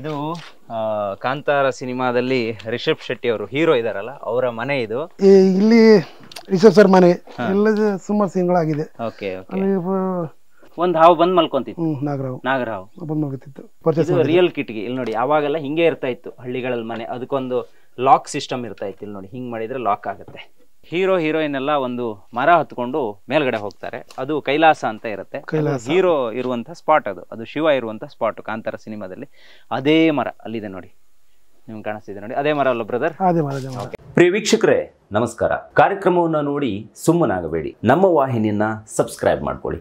ಇದು ಕಾಂತಾರ ಸಿನಿಮಾದಲ್ಲಿ ರಿಷಬ್ ಶೆಟ್ಟಿ ಅವರು ಹೀರೋ ಇದಾರಲ್ಲ ಅವರ ಮನೆ ಇದು ಇಲ್ಲಿ ರಿಷಬ್ ಸರ್ ಮನೆ ಸುಮಾರು ಸಿಂಗಳಾಗಿದೆ ಓಕೆ ಒಂದ್ ಹಾವು ಬಂದ್ ಮಲ್ಕೊಂತಿತ್ತು ನಾಗರಾವ್ ನಾಗರಾವ್ ಬಂದ್ ಮಲ್ಕೊತಿತ್ತು ರಿಯಲ್ ಕಿಟ್ಗೆ ಇಲ್ಲಿ ನೋಡಿ ಅವಾಗೆಲ್ಲ ಹಿಂಗೆ ಇರ್ತಾ ಇತ್ತು ಹಳ್ಳಿಗಳಲ್ಲಿ ಮನೆ ಅದಕ್ಕೊಂದು ಲಾಕ್ ಸಿಸ್ಟಮ್ ಇರ್ತಾ ಇತ್ತು ಇಲ್ಲಿ ನೋಡಿ ಹಿಂಗ್ ಮಾಡಿದ್ರೆ ಲಾಕ್ ಆಗುತ್ತೆ ಹೀರೋ ಹೀರೋಯಿನ್ ಎಲ್ಲ ಒಂದು ಮರ ಹತ್ಕೊಂಡು ಮೇಲ್ಗಡೆ ಹೋಗ್ತಾರೆ ಅದು ಕೈಲಾಸ ಅಂತ ಇರುತ್ತೆ ಹೀರೋ ಇರುವಂತ ಸ್ಪಾಟ್ ಅದು ಅದು ಶಿವ ಇರುವಂತ ಸ್ಪಾಟ್ ಕಾಂತರ ಸಿನಿಮಾದಲ್ಲಿ ಅದೇ ಮರ ಅಲ್ಲಿದೆ ನೋಡಿ ನಿಮ್ಗೆ ಕಾಣಿಸ್ತಿದೆ ನೋಡಿ ಅದೇ ಮರ ಅಲ್ಲ ಬ್ರದರ್ ಪ್ರಿಯ ವೀಕ್ಷಕರೇ ನಮಸ್ಕಾರ ಕಾರ್ಯಕ್ರಮವನ್ನ ನೋಡಿ ಸುಮ್ಮನಾಗಬೇಡಿ ನಮ್ಮ ವಾಹಿನಿಯನ್ನ ಸಬ್ಸ್ಕ್ರೈಬ್ ಮಾಡ್ಕೊಳ್ಳಿ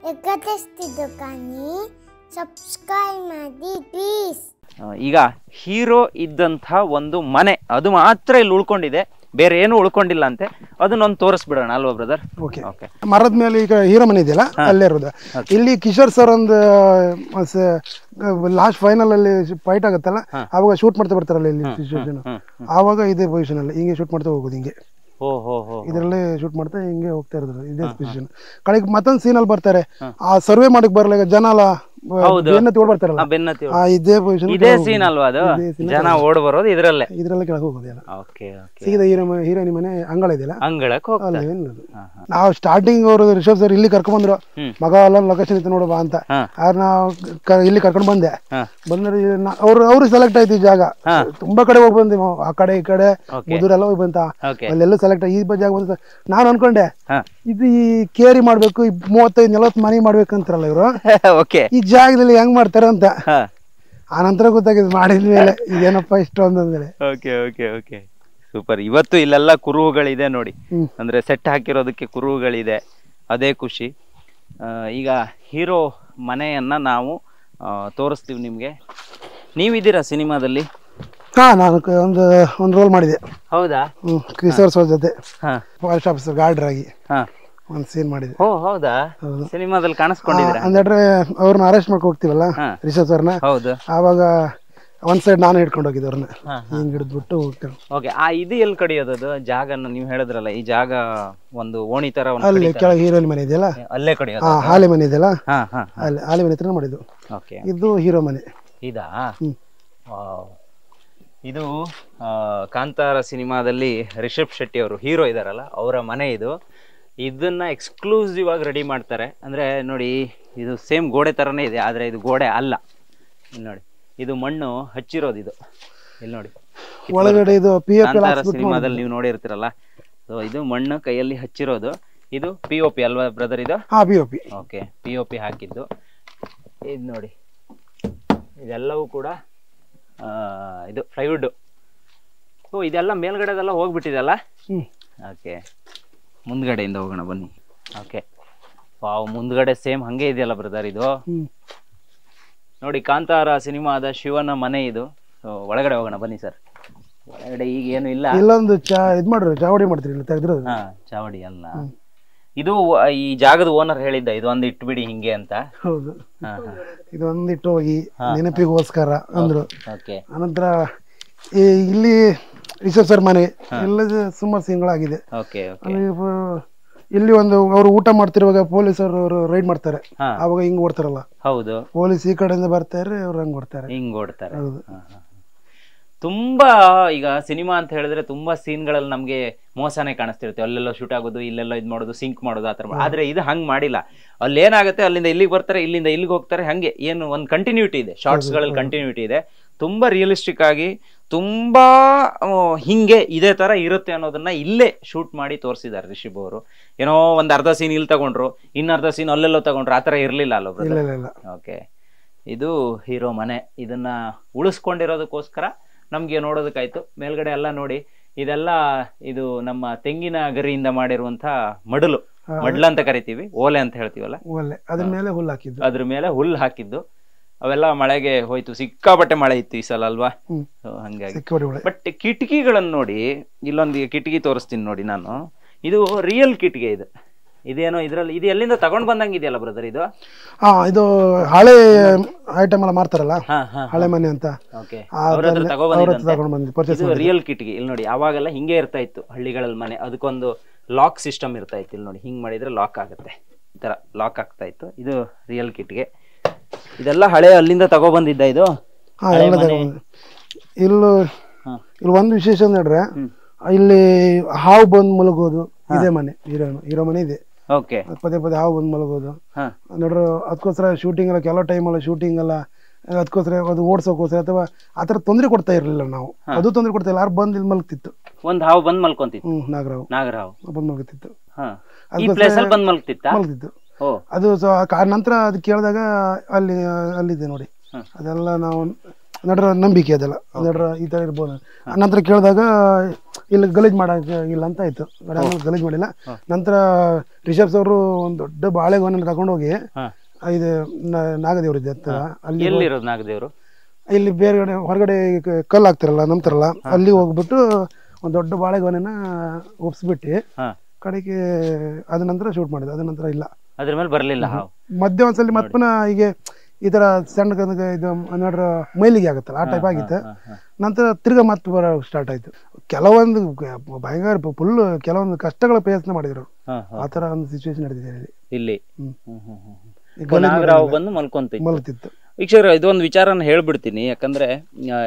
ಈಗ ಹೀರೋ ಇದ್ದಂಥ ಒಂದು ಮನೆ ಅದು ಮಾತ್ರ ಇಲ್ಲಿ ಉಳ್ಕೊಂಡಿದೆ ಬೇರೆ ಏನು ಉಳ್ಕೊಂಡಿಲ್ಲ ಅಂತೆ ಅದನ್ನೊಂದು ತೋರಿಸ್ಬಿಡೋಣ ಅಲ್ವಾ ಬ್ರದರ್ ಓಕೆ ಮರದ ಮೇಲೆ ಈಗ ಹೀರಮನೆ ಇದೆಯಲ್ಲ ಅಲ್ಲೇ ಇರೋದು ಇಲ್ಲಿ ಕಿಶೋರ್ ಸರ್ ಒಂದು ಲಾಸ್ಟ್ ಫೈನಲ್ ಅಲ್ಲಿ ಫೈಟ್ ಆಗುತ್ತಲ್ಲ ಅವಾಗ ಶೂಟ್ ಮಾಡ್ತಾ ಬರ್ತಾರಲ್ಲ ಇಲ್ಲಿ ಸಿಚುವೇಶನ್ ಆವಾಗ ಇದೇ ಪೊಸಿಷನ್ ಅಲ್ಲಿ ಹಿಂಗೆ ಶೂಟ್ ಮಾಡ್ತಾ ಹೋಗೋದು ಹಿಂಗೆ ಇದರಲ್ಲಿ ಶೂಟ್ ಮಾಡ್ತಾ ಹಿಂಗೆ ಹೋಗ್ತಾ ಇರೋದು ಇದೇ ಪೊಸಿಷನ್ ಕಳೆಗೆ ಮತ್ತೊಂದು ಸೀನಲ್ಲಿ ಬರ್ತಾರೆ ಆ ಸರ್ವೆ ಮಾಡಕ್ ಬರಲ್ಲ ಈಗ ಜನ ಅಲ್ಲ ಬೆನ್ನ ತೋಡ್ ಬರ್ತಾರಲ್ಲ ಪೊಸಿಷನ್ ಸೀನ್ ಅಲ್ವಾ ಅದು ಜನ ಓಡ್ ಬರೋದು ಇದ್ರಲ್ಲೇ ಇದ್ರಲ್ಲೇ ಕೆಳಗೆ ಹೋಗೋದಿಲ್ಲ ಓಕೆ ಸೀದಾ ಹೀರೋ ಹೀರೋನಿ ಮನೆ ಅಂಗಳ ಇದೆಯಲ್ಲ ಅಂಗಳಕ್ಕೆ ನಾವು ಸ್ಟಾರ್ಟಿಂಗ್ ಅವರು ರಿಷಬ್ ಸರ್ ಇಲ್ಲಿ ಕರ್ಕೊಂಡ್ ಬಂದ್ರು ಮಗ ಅಲ್ಲ ಲೊಕೇಶನ್ ಇತ್ತು ನೋಡುವ ಅಂತ ಆದ್ರೆ ನಾವು ಇಲ್ಲಿ ಕರ್ಕೊಂಡು ಬಂದೆ ಬಂದ್ರೆ ಅವ್ರು ಅವ್ರು ಸೆಲೆಕ್ಟ್ ಆಯ್ತು ಈ ಜಾಗ ತುಂಬಾ ಕಡೆ ಹೋಗಿ ಬಂದೆ ಆ ಕಡೆ ಈ ಕಡೆ ಮುದುರೆಲ್ಲ ಹೋಗಿ ಬಂತ ಅಲ್ಲೆಲ್ಲ ಸೆಲೆಕ್ಟ್ ಈ ಜಾಗ ಬಂದ ನಾನು ಅನ್ಕೊಂಡೆ ಇದು ಈ ಕೇರಿ ಮಾಡ್ಬೇಕು ಮೂವತ್ತೈದು ನಲವತ್ತು ಮನಿ ಮಾಡ್ಬೇಕಂತಾರಲ್ಲ ಇವರು ಈ ಜಾಗದಲ್ಲಿ ಹೆಂಗ್ ಮಾಡ್ತಾರ ಅಂತ ಆ ನಂತರ ಗೊತ್ತಾಗಿದ್ ಮಾಡಿದ ಮೇಲೆ ಏನಪ್ಪ ಇಷ್ಟೊಂದು ಅಂದ್ರೆ ಓಕೆ ಓಕೆ ಓಕೆ ಸೂಪರ್ ಇವತ್ತು ಇಲ್ಲೆಲ್ಲ ಕುರುಹುಗಳಿದೆ ನೋಡಿ ಅಂದ್ರೆ ಸೆಟ್ ಹಾಕಿರೋದಕ್ಕೆ ಕುರುಹುಗಳಿದೆ ಅದೇ ಖುಷಿ ಈಗ ಹೀರೋ ಮನೆಯನ್ನ ನಾವು ತೋರಿಸ್ತೀವಿ ನಿಮಗೆ ನೀವಿದ್ದೀರಾ ಸಿನಿಮಾದಲ್ಲಿ ಹಾ ನಾನು ಒಂದು ಒಂದು ರೋಲ್ ಮಾಡಿದೆ ಹೌದಾ ಕಿಶೋರ್ ಸರ್ ಜೊತೆ ಫಾರೆಸ್ಟ್ ಆಫೀಸರ್ ಗಾರ್ಡರ್ ಆಗಿ ಹಾ ಒಂದು ಸೀನ್ ಮಾಡಿದ್ವಿ ಓ ಹೌದಾ ಸಿನಿಮಾದಲ್ಲಿ ಕಾಣಿಸ್ಕೊಂಡಿದ್ರೆ ಅಂದ್ರೆ ಅವ್ರನ್ನ ಅರೆಸ್ಟ್ ಮಾಡ್ಕೊ ಹೋಗ್ತೀವಲ್ಲ ರಿಷಬ್ ಸರ್ನ ಹೌದು ಆವಾಗ ಒಂದ್ ಸೈಡ್ ನಾನು ಹಿಡ್ಕೊಂಡು ಹೋಗಿದ್ದೆ ಅವ್ರನ್ನ ಹಿಂಗ್ ಬಿಟ್ಟು ಹೋಗ್ತೇವೆ ಓಕೆ ಆ ಇದು ಎಲ್ಲಿ ಕಡಿಯೋದು ಅದು ಜಾಗ ನೀವು ಹೇಳಿದ್ರಲ್ಲ ಈ ಜಾಗ ಒಂದು ಓಣಿ ತರ ಅಲ್ಲಿ ಕೆಳಗೆ ಹೀರೋಯಿನ್ ಮನೆ ಇದೆಯಲ್ಲ ಅಲ್ಲೇ ಕಡಿಯೋದು ಹಾ ಮನೆ ಇದೆಯಲ್ಲ ಹಾ ಹಾ ಅಲ್ಲಿ ಹಾಲಿ ಮನೆ ಹತ್ರ ಮಾಡಿದ್ದು ಓಕೆ ಇದು ಹೀರೋ ಮನೆ ಇದಾ ಇದು ಕಾಂತಾರ ಸಿನಿಮಾದಲ್ಲಿ ರಿಷಬ್ ಶೆಟ್ಟಿ ಅವರು ಹೀರೋ ಇದಾರಲ್ಲ ಅವರ ಮನೆ ಇದು ಇದನ್ನ ಎಕ್ಸ್ಕ್ಲೂಸಿವ್ ಆಗಿ ರೆಡಿ ಮಾಡ್ತಾರೆ ಅಂದ್ರೆ ನೋಡಿ ಇದು ಸೇಮ್ ಗೋಡೆ ಥರನೇ ಇದೆ ಆದ್ರೆ ಇದು ಗೋಡೆ ಅಲ್ಲ ಇಲ್ಲಿ ನೋಡಿ ಇದು ಮಣ್ಣು ಹಚ್ಚಿರೋದು ಇದು ಇಲ್ಲಿ ನೋಡಿ ಒಳಗಡೆ ಇದು ಸಿನಿಮಾದಲ್ಲಿ ನೀವು ನೋಡಿರ್ತೀರಲ್ಲ ಸೊ ಇದು ಮಣ್ಣು ಕೈಯಲ್ಲಿ ಹಚ್ಚಿರೋದು ಇದು ಪಿ ಒ ಪಿ ಅಲ್ವಾ ಬ್ರದರ್ ಇದು P O P okay P O P ಹಾಕಿದ್ದು ಇದು ನೋಡಿ ಇದೆಲ್ಲವೂ ಕೂಡ ಇದು ಫ್ಲೈವುಡ್ಡು ಸೊ ಇದೆಲ್ಲ ಮೇಲ್ಗಡೆದೆಲ್ಲ ಹೋಗ್ಬಿಟ್ಟಿದೆಲ್ಲ ಓಕೆ ಮುಂದ್ಗಡೆಯಿಂದ ಹೋಗೋಣ ಬನ್ನಿ ಓಕೆ ವಾವ್ ಮುಂದ್ಗಡೆ ಸೇಮ್ ಹಂಗೆ ಇದೆಯಲ್ಲ ಬ್ರದರ್ ಇದು ನೋಡಿ ಕಾಂತಾರ ಸಿನಿಮಾದ ಶಿವನ ಮನೆ ಇದು ಒಳಗಡೆ ಹೋಗೋಣ ಬನ್ನಿ ಸರ್ ಒಳಗಡೆ ಈಗ ಏನು ಇಲ್ಲ ಇಲ್ಲೊಂದು ಚಾ ಇದು ಮಾಡ್ರಿ ಚಾವಡಿ ಮಾಡ್ತೀರಿ ಹಾ ಚಾವಡಿ ಅಲ್ಲ ಇದು ಈ ಜಾಗದ ಓನರ್ ಹೇಳಿದ್ದ ಇದು ಇಟ್ಟು ಬಿಡಿ ಹಿಂಗೆ ಅಂತ ಹೌದು ಇದು ಒಂದಿಟ್ಟು ಹೋಗಿ ನೆನಪಿಗೋಸ್ಕರ ಅಂದ್ರು ಓಕೆ ಅನಂತರ ಇಲ್ಲಿ ರಿಷಬ್ ಸರ್ ಮನೆ ಎಲ್ಲ ಸುಮಾರು ಓಕೆ ಇಲ್ಲಿ ಒಂದು ಅವರು ಊಟ ಮಾಡ್ತಿರುವಾಗ ಪೊಲೀಸ್ ಅವರು ರೈಡ್ ಮಾಡ್ತಾರೆ ಅವಾಗ ಹಿಂಗ್ ಓಡ್ತಾರಲ್ಲ ಹೌದು ಪೊಲೀಸ್ ಈ ಕಡೆಯಿಂದ ಬರ್ತಾರೆ ಅವ್ರು ಹಂಗ ಓಡ್ತಾರೆ ಹಿಂಗ್ ಓಡ್ತಾರೆ ಹೌದು ತುಂಬಾ ಈಗ ಸಿನಿಮಾ ಅಂತ ಹೇಳಿದ್ರೆ ತುಂಬಾ ಸೀನ್ಗಳಲ್ಲಿ ನಮ್ಗೆ ಮೋಸನೇ ಕಾಣಿಸ್ತಿರುತ್ತೆ ಅಲ್ಲೆಲ್ಲ ಶೂಟ್ ಆಗೋದು ಇಲ್ಲೆಲ್ಲ ಇದು ಮಾಡೋದು ಸಿಂಕ್ ಮಾಡೋದು ಆತರ ಆದ್ರೆ ಇದು ಹಂಗ್ ಮಾಡಿಲ್ಲ ಅಲ್ಲಿ ಏನಾಗುತ್ತೆ ಅಲ್ಲಿಂದ ಇಲ್ಲಿಗೆ ಬರ್ತಾರೆ ಇಲ್ಲಿಂದ ಇಲ್ಲಿಗೆ ಹೋಗ್ತಾರೆ ಹಂಗೆ ಏನು ಒಂದು ಕಂಟಿನ್ಯೂಟಿ ಇದೆ ಶಾರ್ಟ್ಸ್ಗಳಲ್ಲಿ ಕಂಟಿನ್ಯೂಟಿ ಇದೆ ತುಂಬ ರಿಯಲಿಸ್ಟಿಕ್ ಆಗಿ ತುಂಬ ಹಿಂಗೆ ಇದೇ ಥರ ಇರುತ್ತೆ ಅನ್ನೋದನ್ನ ಇಲ್ಲೇ ಶೂಟ್ ಮಾಡಿ ತೋರಿಸಿದ್ದಾರೆ ರಿಷಿಬ್ ಅವರು ಏನೋ ಒಂದು ಅರ್ಧ ಸೀನ್ ಇಲ್ಲಿ ತಗೊಂಡ್ರು ಇನ್ನರ್ಧ ಸೀನ್ ಅಲ್ಲೆಲ್ಲೋ ತಗೊಂಡ್ರು ಆ ಥರ ಇರಲಿಲ್ಲ ಅಲ್ಲೊಬ್ರು ಓಕೆ ಇದು ಹೀರೋ ಮನೆ ಇದನ್ನ ಉಳಿಸ್ಕೊಂಡಿರೋದಕ್ಕೋಸ್ಕರ ನಮಗೆ ನೋಡೋದಕ್ಕಾಯ್ತು ಮೇಲ್ಗಡೆ ಎಲ್ಲ ನೋಡಿ ಇದೆಲ್ಲ ಇದು ನಮ್ಮ ತೆಂಗಿನ ಗರಿಯಿಂದ ಮಾಡಿರುವಂತ ಮಡಲು ಮಡ್ಲ ಅಂತ ಕರಿತೀವಿ ಓಲೆ ಅಂತ ಹೇಳ್ತೀವಲ್ಲ ಓಲೆ ಅದ್ರ ಮೇಲೆ ಹುಲ್ಲು ಹಾಕಿದ್ದು ಅದ್ರ ಮೇಲೆ ಹುಲ್ಲು ಹಾಕಿದ್ದು ಅವೆಲ್ಲ ಮಳೆಗೆ ಹೋಯ್ತು ಸಿಕ್ಕಾಪಟ್ಟೆ ಮಳೆ ಇತ್ತು ಈ ಸಲ ಅಲ್ವಾ ಹಂಗಾಗಿ ಬಟ್ ಕಿಟಕಿಗಳನ್ನು ನೋಡಿ ಇಲ್ಲೊಂದು ಕಿಟಕಿ ತೋರಿಸ್ತೀನಿ ನೋಡಿ ನಾನು ಇದು ರಿಯಲ್ ಕಿಟಕಿ ಇದು ಇದೇನೋ ಇದ್ರಲ್ಲಿ ಇದು ಎಲ್ಲಿಂದ ತಗೊಂಡ್ ಬಂದಂಗಿದೆಯಲ್ಲ ಇದೆಯಲ್ಲ ಬ್ರದರ್ ಇದು ಹಾ ಇದು ಹಳೆ ಐಟಮ್ ಎಲ್ಲ ಮಾಡ್ತಾರಲ್ಲ ಹಳೆ ಮನೆ ಅಂತ ರಿಯಲ್ ಕಿಟಕಿ ಇಲ್ಲಿ ನೋಡಿ ಅವಾಗೆಲ್ಲ ಹಿಂಗೆ ಇರ್ತಾ ಇತ್ತು ಹಳ್ಳಿಗಳಲ್ಲಿ ಮನೆ ಅದಕ್ಕೊಂದು ಲಾಕ್ ಸಿಸ್ಟಮ್ ಇರ್ತಾ ಇತ್ತು ಇಲ್ಲಿ ನೋಡಿ ಹಿಂಗ್ ಮಾಡಿದ್ರೆ ಲಾಕ್ ಆಗುತ್ತೆ ಈ ತರ ಲಾಕ್ ಆಗ್ತಾ ಇತ್ತು ಇದು ರಿಯಲ್ ಕಿಟ್ಗೆ ಇದೆಲ್ಲ ಹಳೆ ಅಲ್ಲಿಂದ ತಗೊಬಂದಿದ್ದ ಇದು ಇಲ್ಲ ಇಲ್ಲಿ ಒಂದು ವಿಶೇಷ ನೋಡ್ರೆ ಇಲ್ಲಿ ಹಾವು ಬಂದು ಮಲಗೋದು ಇದೇ ಮನೆ ಹೀರೋ ಹೀರೋ ಮನೆ ಇದೆ ಪದೇ ಪದೇ ಹಾವು ಬಂದು ಮಲಗೋದು ನೋಡ್ರಿ ಅದಕ್ಕೋಸ್ಕರ ಶೂಟಿಂಗ್ ಎಲ್ಲ ಕೆಲವು ಟೈಮಲ್ಲ ಶೂಟಿಂಗ್ ಎಲ್ಲ ಅದಕ್ಕೋಸ್ಕರ ಅದು ಓಡಿಸೋಕೋಸ್ಕರ ಅಥವಾ ಆ ತರ ತೊಂದರೆ ಕೊಡ್ತಾ ಇರಲಿಲ್ಲ ನಾವು ಅದು ತೊಂದರೆ ಕೊಡ್ತಾ ಇಲ್ಲ ಯಾರು ಬಂದ್ ಇಲ್ಲಿ ಮಲಗ್ತಿತ್ತು ಒಂದ್ ಹಾವು ಬಂದ್ ಮಲ್ಕೊಂತಿತ್ತು ಹ್ಮ್ ನಾಗರಾವ್ ನಾಗರಾವ್ ಹಾ ಬಂದ್ ಮಲಗ್ತಿತ್ತ ಮಲಗ್ತಿತ್ತು ಅದು ನಂತರ ಅದು ಕೇಳಿದಾಗ ಅಲ್ಲಿ ಅಲ್ಲಿದೆ ನೋಡಿ ಅದೆಲ್ಲ ನಾವು ನಡ್ರ ನಂಬಿಕೆ ಅದೆಲ್ಲ ನಡರ ಈ ತರ ಇರ್ಬೋದು ನಂತರ ಕೇಳಿದಾಗ ಇಲ್ಲಿ ಗಲೀಜ್ ಮಾಡಿಲ್ಲ ಇಲ್ಲ ಅಂತ ಆಯ್ತು ಗಲೀಜ್ ಮಾಡಿಲ್ಲ ನಂತರ ರಿಷಬ್ಸ್ ಅವರು ಒಂದು ದೊಡ್ಡ ಬಾಳೆಗೊನೆ ತಗೊಂಡು ಹೋಗಿ ಇದು ನಾಗದೇವ್ರ ಇದೆ ಹತ್ತಿರ ಅಲ್ಲಿ ನಾಗದೇವರು ಇಲ್ಲಿ ಬೇರೆ ಕಡೆ ಹೊರಗಡೆ ಕಲ್ಲು ಹಾಕ್ತಿರಲ್ಲ ನಂತರ ಅಲ್ಲಿ ಹೋಗ್ಬಿಟ್ಟು ಒಂದು ದೊಡ್ಡ ಬಾಳೆಗೊನೆನ ಒಪ್ಸ್ಬಿಟ್ಟು ಕಡೆಗೆ ಅದ ನಂತರ ಶೂಟ್ ಮಾಡಿದೆ ಅದ ನಂತರ ಇಲ್ಲ ಅದ್ರ ಮೇಲೆ ಬರಲಿಲ್ಲ ಮಧ್ಯ ಒಂದ್ಸಲಿ ಮತ್ತೆ ಪುನಃ ಹೀಗೆ ಈ ತರ ಸಣ್ಣ ಇದು ಮೈಲಿಗೆ ಆಗುತ್ತಲ್ಲ ಆ ಟೈಪ್ ಆಗಿತ್ತು ನಂತರ ತಿರ್ಗಾ ಮತ್ತೆ ಬರ ಸ್ಟಾರ್ಟ್ ಆಯ್ತು ಕೆಲವೊಂದು ಭಯಂಕರ ಫುಲ್ ಕೆಲವೊಂದು ಕಷ್ಟಗಳ ಪ್ರಯತ್ನ ಮಾಡಿದ್ರು ಆ ತರ ಒಂದು ಸಿಚುವೇಶನ್ ನಡೆದಿದೆ ಇಲ್ಲಿ ಇಲ್ಲಿ ಬಂದು ವೀಕ್ಷಕರ ಇದೊಂದು ವಿಚಾರನ ಹೇಳ್ಬಿಡ್ತೀನಿ ಯಾಕಂದರೆ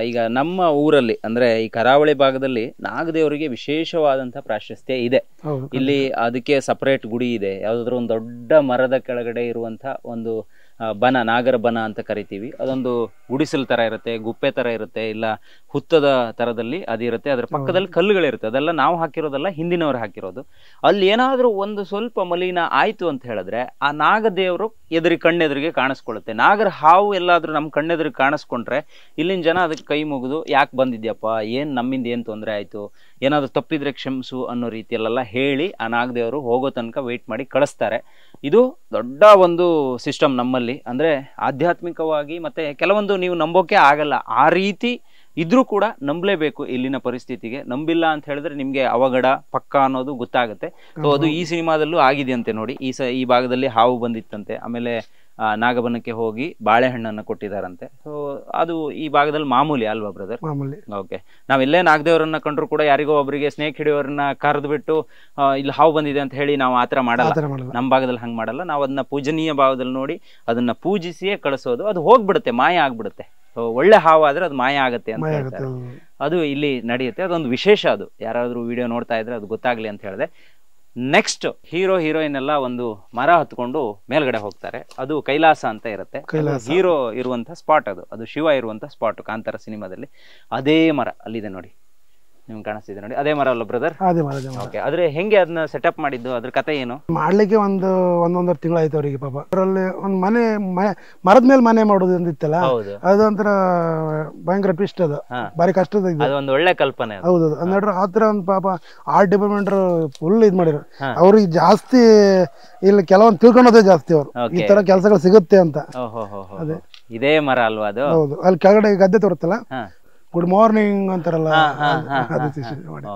ಈಗ ನಮ್ಮ ಊರಲ್ಲಿ ಅಂದರೆ ಈ ಕರಾವಳಿ ಭಾಗದಲ್ಲಿ ನಾಗದೇವರಿಗೆ ವಿಶೇಷವಾದಂಥ ಪ್ರಾಶಸ್ತ್ಯ ಇದೆ ಇಲ್ಲಿ ಅದಕ್ಕೆ ಸಪರೇಟ್ ಗುಡಿ ಇದೆ ಯಾವುದಾದ್ರೂ ಒಂದು ದೊಡ್ಡ ಮರದ ಕೆಳಗಡೆ ಇರುವಂಥ ಒಂದು ಬನ ನಾಗರ ಬನ ಅಂತ ಕರಿತೀವಿ ಅದೊಂದು ಗುಡಿಸಲ್ ತರ ಇರುತ್ತೆ ಗುಪ್ಪೆ ತರ ಇರುತ್ತೆ ಇಲ್ಲ ಹುತ್ತದ ತರದಲ್ಲಿ ಅದಿರುತ್ತೆ ಅದರ ಪಕ್ಕದಲ್ಲಿ ಕಲ್ಲುಗಳಿರುತ್ತೆ ಅದೆಲ್ಲ ನಾವು ಹಾಕಿರೋದಲ್ಲ ಹಿಂದಿನವ್ರು ಹಾಕಿರೋದು ಅಲ್ಲಿ ಏನಾದರೂ ಒಂದು ಸ್ವಲ್ಪ ಮಲಿನ ಆಯಿತು ಅಂತ ಹೇಳಿದ್ರೆ ಆ ನಾಗದೇವರು ಎದುರಿ ಕಣ್ಣೆದುರಿಗೆ ಕಾಣಿಸ್ಕೊಳ್ಳುತ್ತೆ ನಾಗರ ಹಾವು ಎಲ್ಲ ಎಲ್ಲಾದರೂ ನಮ್ಮ ಕಣ್ಣೆದ್ರಿಗೆ ಕಾಣಿಸ್ಕೊಂಡ್ರೆ ಇಲ್ಲಿನ ಜನ ಅದಕ್ಕೆ ಕೈ ಮುಗಿದು ಯಾಕೆ ಬಂದಿದ್ಯಪ್ಪ ಏನು ನಮ್ಮಿಂದ ಏನು ತೊಂದರೆ ಆಯಿತು ಏನಾದರೂ ತಪ್ಪಿದ್ರೆ ಕ್ಷಮಿಸು ಅನ್ನೋ ರೀತಿಯಲ್ಲೆಲ್ಲ ಹೇಳಿ ಆ ನಾಗದೇವರು ಹೋಗೋ ತನಕ ವೆಯ್ಟ್ ಮಾಡಿ ಕಳಿಸ್ತಾರೆ ಇದು ದೊಡ್ಡ ಒಂದು ಸಿಸ್ಟಮ್ ನಮ್ಮಲ್ಲಿ ಅಂದರೆ ಆಧ್ಯಾತ್ಮಿಕವಾಗಿ ಮತ್ತು ಕೆಲವೊಂದು ನೀವು ನಂಬೋಕೆ ಆಗಲ್ಲ ಆ ರೀತಿ ಇದ್ರೂ ಕೂಡ ನಂಬಲೇಬೇಕು ಇಲ್ಲಿನ ಪರಿಸ್ಥಿತಿಗೆ ನಂಬಿಲ್ಲ ಅಂತ ಹೇಳಿದ್ರೆ ನಿಮಗೆ ಅವಘಡ ಪಕ್ಕ ಅನ್ನೋದು ಗೊತ್ತಾಗುತ್ತೆ ಸೊ ಅದು ಈ ಸಿನಿಮಾದಲ್ಲೂ ಆಗಿದೆಯಂತೆ ನೋಡಿ ಈ ಸ ಈ ಭಾಗದಲ್ಲಿ ಹಾವು ಬಂದಿತ್ತಂತೆ ಆಮೇಲೆ ನಾಗಬನಕ್ಕೆ ಹೋಗಿ ಬಾಳೆಹಣ್ಣನ್ನು ಕೊಟ್ಟಿದ್ದಾರಂತೆ ಸೊ ಅದು ಈ ಭಾಗದಲ್ಲಿ ಮಾಮೂಲಿ ಅಲ್ವಾ ಬ್ರದರ್ ಮಾಮೂಲಿ ಓಕೆ ನಾವೆಲ್ಲೇ ನಾಗದೇವರನ್ನ ಕಂಡ್ರು ಕೂಡ ಯಾರಿಗೋ ಒಬ್ಬರಿಗೆ ಸ್ನೇಕ್ ಹಿಡಿಯೋರನ್ನ ಕರೆದು ಬಿಟ್ಟು ಇಲ್ಲಿ ಹಾವು ಬಂದಿದೆ ಅಂತ ಹೇಳಿ ನಾವು ಆ ಥರ ಮಾಡಲ್ಲ ನಮ್ಮ ಭಾಗದಲ್ಲಿ ಹಂಗೆ ಮಾಡಲ್ಲ ನಾವು ಅದನ್ನ ಪೂಜನೀಯ ಭಾವದಲ್ಲಿ ನೋಡಿ ಅದನ್ನ ಪೂಜಿಸಿಯೇ ಕಳಿಸೋದು ಅದು ಹೋಗ್ಬಿಡುತ್ತೆ ಮಾಯ ಆಗ್ಬಿಡುತ್ತೆ ಒಳ್ಳೆ ಹಾವು ಆದ್ರೆ ಅದು ಮಾಯ ಆಗುತ್ತೆ ಅಂತ ಹೇಳ್ತಾರೆ ಅದು ಇಲ್ಲಿ ನಡೆಯುತ್ತೆ ಅದೊಂದು ವಿಶೇಷ ಅದು ಯಾರಾದ್ರೂ ವಿಡಿಯೋ ನೋಡ್ತಾ ಇದ್ರೆ ಅದು ಗೊತ್ತಾಗ್ಲಿ ಅಂತ ಹೇಳಿದೆ ನೆಕ್ಸ್ಟ್ ಹೀರೋ ಹೀರೋಯಿನ್ ಎಲ್ಲ ಒಂದು ಮರ ಹತ್ಕೊಂಡು ಮೇಲ್ಗಡೆ ಹೋಗ್ತಾರೆ ಅದು ಕೈಲಾಸ ಅಂತ ಇರುತ್ತೆ ಹೀರೋ ಇರುವಂತಹ ಸ್ಪಾಟ್ ಅದು ಅದು ಶಿವ ಇರುವಂತಹ ಸ್ಪಾಟ್ ಕಾಂತಾರ ಸಿನಿಮಾದಲ್ಲಿ ಅದೇ ಮರ ಅಲ್ಲಿದೆ ನೋಡಿ ನಿಮ್ ಕಾಣಿಸ್ತಿದೆ ನೋಡಿ ಅದೇ ಮರ ಅಲ್ಲ ಬ್ರದರ್ ಅದೇ ಮರ ಓಕೆ ಆದ್ರೆ ಹೆಂಗೆ ಅದನ್ನ ಸೆಟಪ್ ಮಾಡಿದ್ದು ಅದ್ರ ಕತೆ ಏನು ಮಾಡ್ಲಿಕ್ಕೆ ಒಂದು ಒಂದೊಂದರ ತಿಂಗಳು ಆಯ್ತು ಅವರಿಗೆ ಪಾಪ ಅದರಲ್ಲಿ ಒಂದು ಮನೆ ಮರದ ಮೇಲೆ ಮನೆ ಮಾಡೋದು ಅಂದಿತ್ತಲ್ಲ ಅದೊಂಥರ ಭಯಂಕರ ಟ್ವಿಸ್ಟ್ ಅದು ಬಾರಿ ಕಷ್ಟದ ಒಂದು ಒಳ್ಳೆ ಕಲ್ಪನೆ ಹೌದು ಅಂದ್ರೆ ಆತರ ಒಂದು ಪಾಪ ಆರ್ಟ್ ಡಿಪಾರ್ಟ್ಮೆಂಟ್ ಫುಲ್ ಇದು ಮಾಡಿರು ಅವ್ರಿಗೆ ಜಾಸ್ತಿ ಇಲ್ಲಿ ಕೆಲವೊಂದು ತಿಳ್ಕೊಳೋದೇ ಜಾಸ್ತಿ ಅವರು ಈ ತರ ಕೆಲಸಗಳು ಸಿಗುತ್ತೆ ಅಂತ ಅದೇ ಇದೇ ಮರ ಅಲ್ವಾ ಅದು ಹೌದು ಅಲ್ಲಿ ಕೆಳಗಡೆ ಗದ್ದೆ ತೋರುತ್ತಲ್ಲ ಗುಡ್ ಮಾರ್ನಿಂಗ್ ಅಂತಾರಲ್ಲ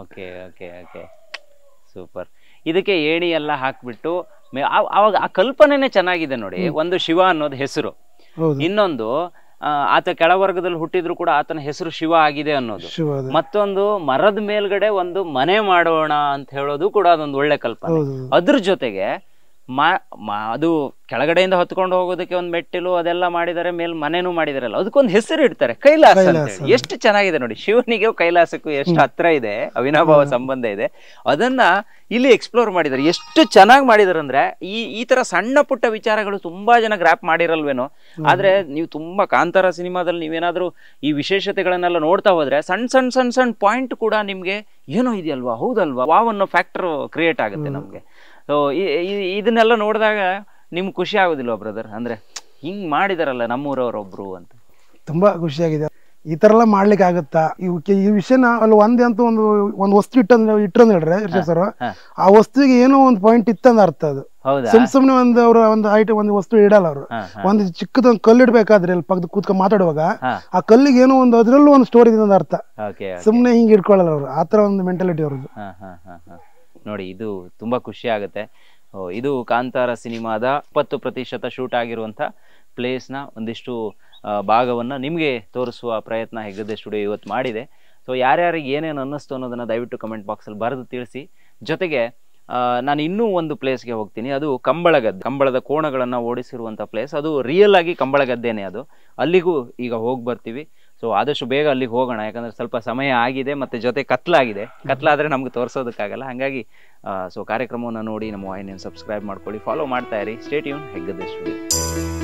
ಓಕೆ ಓಕೆ ಓಕೆ ಸೂಪರ್ ಇದಕ್ಕೆ ಏಣಿ ಎಲ್ಲ ಹಾಕ್ಬಿಟ್ಟು ಅವಾಗ ಆ ಕಲ್ಪನೆನೇ ಚೆನ್ನಾಗಿದೆ ನೋಡಿ ಒಂದು ಶಿವ ಅನ್ನೋದು ಹೆಸರು ಇನ್ನೊಂದು ಆತ ಕೆಳವರ್ಗದಲ್ಲಿ ಹುಟ್ಟಿದ್ರು ಕೂಡ ಆತನ ಹೆಸರು ಶಿವ ಆಗಿದೆ ಅನ್ನೋದು ಮತ್ತೊಂದು ಮರದ ಮೇಲ್ಗಡೆ ಒಂದು ಮನೆ ಮಾಡೋಣ ಅಂತ ಹೇಳೋದು ಕೂಡ ಅದೊಂದು ಒಳ್ಳೆ ಕಲ್ಪನೆ ಅದ್ರ ಜೊತೆಗೆ ಮಾ ಅದು ಕೆಳಗಡೆಯಿಂದ ಹೊತ್ಕೊಂಡು ಹೋಗೋದಕ್ಕೆ ಒಂದು ಮೆಟ್ಟಿಲು ಅದೆಲ್ಲ ಮಾಡಿದರೆ ಮೇಲೆ ಮನೆನೂ ಮಾಡಿದಾರಲ್ಲ ಅದಕ್ಕೊಂದು ಹೆಸರು ಇಡ್ತಾರೆ ಕೈಲಾಸ ಎಷ್ಟು ಚೆನ್ನಾಗಿದೆ ನೋಡಿ ಶಿವನಿಗೆ ಕೈಲಾಸಕ್ಕೂ ಎಷ್ಟು ಹತ್ರ ಇದೆ ಅವಿನಾಭಾವ ಸಂಬಂಧ ಇದೆ ಅದನ್ನ ಇಲ್ಲಿ ಎಕ್ಸ್ಪ್ಲೋರ್ ಮಾಡಿದ್ದಾರೆ ಎಷ್ಟು ಚೆನ್ನಾಗಿ ಮಾಡಿದಾರೆ ಅಂದ್ರೆ ಈ ಈ ತರ ಸಣ್ಣ ಪುಟ್ಟ ವಿಚಾರಗಳು ತುಂಬಾ ಜನ ಗ್ರಾಪ್ ಮಾಡಿರಲ್ವೇನೋ ಆದ್ರೆ ನೀವು ತುಂಬಾ ಕಾಂತಾರ ಸಿನಿಮಾದಲ್ಲಿ ನೀವೇನಾದ್ರೂ ಈ ವಿಶೇಷತೆಗಳನ್ನೆಲ್ಲ ನೋಡ್ತಾ ಹೋದ್ರೆ ಸಣ್ಣ ಸಣ್ಣ ಸಣ್ಣ ಸಣ್ಣ ಪಾಯಿಂಟ್ ಕೂಡ ನಿಮ್ಗೆ ಏನೋ ಇದೆಯಲ್ವಾ ಹೌದಲ್ವಾ ವಾವ್ ಅನ್ನೋ ಫ್ಯಾಕ್ಟರ್ ಕ್ರಿಯೇಟ್ ಆಗುತ್ತೆ ನಮ್ಗೆ ಸೊ ಇದನ್ನೆಲ್ಲ ನೋಡಿದಾಗ ನಿಮ್ಗೆ ಖುಷಿ ಆಗೋದಿಲ್ಲ ಬ್ರದರ್ ಅಂದರೆ ಹಿಂಗೆ ಮಾಡಿದಾರಲ್ಲ ಒಬ್ರು ಅಂತ ತುಂಬ ಖುಷಿಯಾಗಿದೆ ಈ ಥರ ಎಲ್ಲ ಮಾಡ್ಲಿಕ್ಕೆ ಆಗುತ್ತಾ ಇವಕ್ಕೆ ಈ ವಿಷಯನ ಅಲ್ಲಿ ಒಂದೇ ಅಂತ ಒಂದು ಒಂದು ವಸ್ತು ಇಟ್ಟಂದ್ರೆ ಇಟ್ಟಂದ್ರೆ ಹೇಳ್ರಿ ಸರ್ ಆ ವಸ್ತುವಿಗೆ ಏನೋ ಒಂದು ಪಾಯಿಂಟ್ ಇತ್ತಂದ ಅರ್ಥ ಅದು ಸುಮ್ ಸುಮ್ನೆ ಒಂದು ಅವ್ರ ಒಂದು ಐಟಮ್ ಒಂದು ವಸ್ತು ಇಡಲ್ಲ ಅವರು ಒಂದು ಚಿಕ್ಕದೊಂದು ಕಲ್ಲು ಇಡಬೇಕಾದ್ರೆ ಅಲ್ಲಿ ಪಕ್ಕದ ಕೂತ್ಕ ಮಾತಾಡುವಾಗ ಆ ಕಲ್ಲಿಗೆ ಏನೋ ಒಂದು ಅದ್ರಲ್ಲೂ ಒಂದು ಸ್ಟೋರಿ ಇದೆ ಅರ್ಥ ಸುಮ್ನೆ ಹಿಂಗೆ ಇಟ್ಕೊಳ್ಳಲ್ಲ ಅವರು ಆ ಥರ ಒಂದು ಮೆಂಟಾಲಿಟಿ ಅವ್ರದ್ದು ನೋಡಿ ಇದು ತುಂಬ ಖುಷಿ ಆಗುತ್ತೆ ಇದು ಕಾಂತಾರ ಸಿನಿಮಾದ ಇಪ್ಪತ್ತು ಪ್ರತಿಶತ ಶೂಟ್ ಆಗಿರುವಂಥ ಪ್ಲೇಸ್ನ ಒಂದಿಷ್ಟು ಭಾಗವನ್ನು ನಿಮಗೆ ತೋರಿಸುವ ಪ್ರಯತ್ನ ಹೆಗ್ಗದೆ ಸ್ಟುಡಿಯೋ ಇವತ್ತು ಮಾಡಿದೆ ಸೊ ಯಾರ್ಯಾರಿಗೆ ಏನೇನು ಅನ್ನಿಸ್ತು ಅನ್ನೋದನ್ನು ದಯವಿಟ್ಟು ಕಮೆಂಟ್ ಬಾಕ್ಸಲ್ಲಿ ಬರೆದು ತಿಳಿಸಿ ಜೊತೆಗೆ ನಾನು ಇನ್ನೂ ಒಂದು ಪ್ಲೇಸ್ಗೆ ಹೋಗ್ತೀನಿ ಅದು ಕಂಬಳಗದ್ದೆ ಕಂಬಳದ ಕೋಣಗಳನ್ನು ಓಡಿಸಿರುವಂಥ ಪ್ಲೇಸ್ ಅದು ರಿಯಲ್ ಆಗಿ ಕಂಬಳಗದ್ದೆನೇ ಅದು ಅಲ್ಲಿಗೂ ಈಗ ಹೋಗಿ ಬರ್ತೀವಿ ಸೊ ಆದಷ್ಟು ಬೇಗ ಅಲ್ಲಿಗೆ ಹೋಗೋಣ ಯಾಕಂದ್ರೆ ಸ್ವಲ್ಪ ಸಮಯ ಆಗಿದೆ ಮತ್ತೆ ಜೊತೆ ಕತ್ಲಾಗಿದೆ ಕತ್ಲಾದ್ರೆ ನಮ್ಗೆ ತೋರಿಸೋದಕ್ಕಾಗಲ್ಲ ಹಾಗಾಗಿ ಸೊ ಕಾರ್ಯಕ್ರಮವನ್ನು ನೋಡಿ ನಮ್ಮ ವಾಹಿನಿಯನ್ನು ಸಬ್ಸ್ಕ್ರೈಬ್ ಮಾಡ್ಕೊಳ್ಳಿ ಫಾಲೋ ಮಾಡ್ತಾ ಇರಿ ಸ್ಟೇಟ್ ಯೂನ್ ಹೆಗ್ಗದಷ್ಟು